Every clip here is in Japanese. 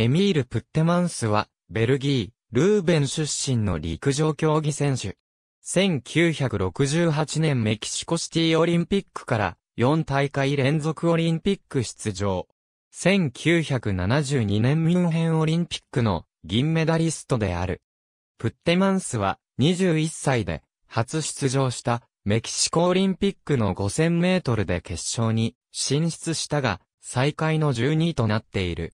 エミール・プッテマンスは、ベルギー、ルーベン出身の陸上競技選手。1968年メキシコシティオリンピックから4大会連続オリンピック出場。1972年ミュンヘンオリンピックの銀メダリストである。プッテマンスは21歳で初出場したメキシコオリンピックの5000メートルで決勝に進出したが最下位の12位となっている。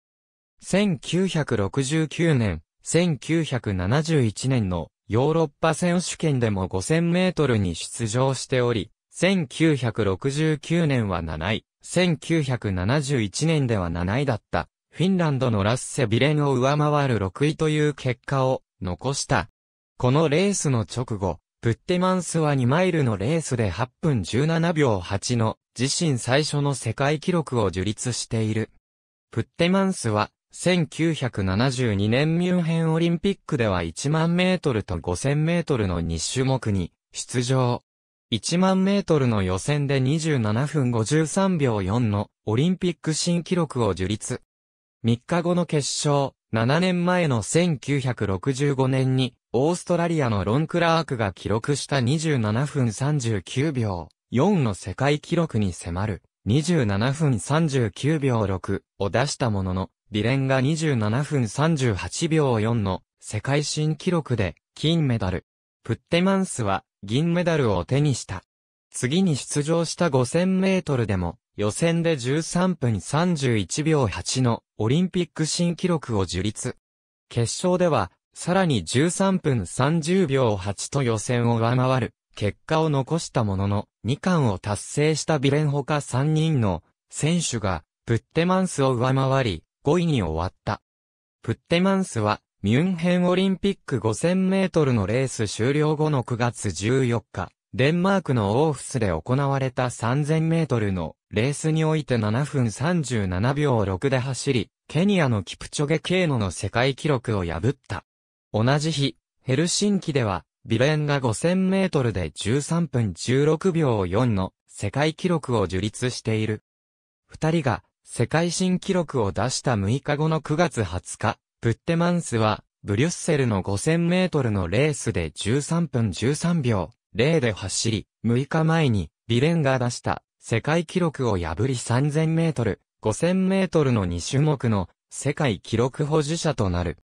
1969年、1971年のヨーロッパ選手権でも5000メートルに出場しており、1969年は7位、1971年では7位だったフィンランドのラッセ・ビレンを上回る6位という結果を残した。このレースの直後、プッテマンスは2マイルのレースで8分17秒8の自身最初の世界記録を樹立している。プッテマンスは1972年ミュンヘンオリンピックでは1万メートルと5000メートルの2種目に出場。1万メートルの予選で27分53秒4のオリンピック新記録を樹立。3日後の決勝、7年前の1965年にオーストラリアのロンクラークが記録した27分39秒4の世界記録に迫る27分39秒6を出したもののビレンが27分38秒4の世界新記録で金メダル。プッテマンスは銀メダルを手にした。次に出場した5000メートルでも予選で13分31秒8のオリンピック新記録を樹立。決勝ではさらに13分30秒8と予選を上回る結果を残したものの2冠を達成したビレンほか3人の選手がプッテマンスを上回り5位に終わった。プッテマンスは、ミュンヘンオリンピック5000メートルのレース終了後の9月14日、デンマークのオーフスで行われた3000メートルのレースにおいて7分37秒6で走り、ケニアのキプチョゲケーノの世界記録を破った。同じ日、ヘルシンキでは、ビレンが5000メートルで13分16秒4の世界記録を樹立している。二人が世界新記録を出した6日後の9月20日、プッテマンスは、ブリュッセルの5000メートルのレースで13分13秒、0で走り、6日前に、ビレンが出した世界記録を破り3000メートル、5000メートルの2種目の世界記録保持者となる。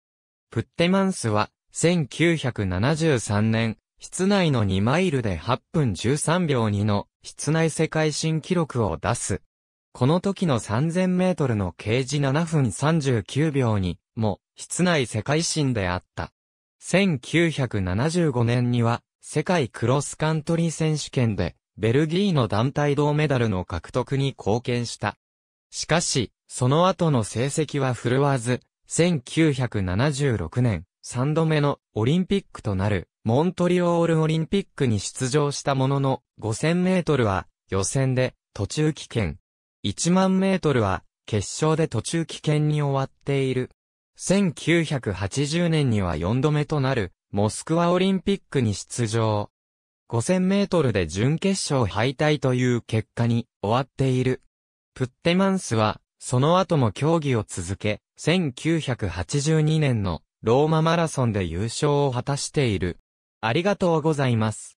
プッテマンスは、1973年、室内の2マイルで8分13秒2の室内世界新記録を出す。この時の3000メートルの掲示7分39秒に、も、室内世界新であった。1975年には、世界クロスカントリー選手権で、ベルギーの団体銅メダルの獲得に貢献した。しかし、その後の成績は振るわず、1976年、3度目のオリンピックとなる、モントリオールオリンピックに出場したものの、5000メートルは、予選で、途中棄権。1万メートルは、決勝で途中危険に終わっている。1980年には4度目となる、モスクワオリンピックに出場。5000メートルで準決勝敗退という結果に終わっている。プッテマンスは、その後も競技を続け、1982年のローママラソンで優勝を果たしている。ありがとうございます。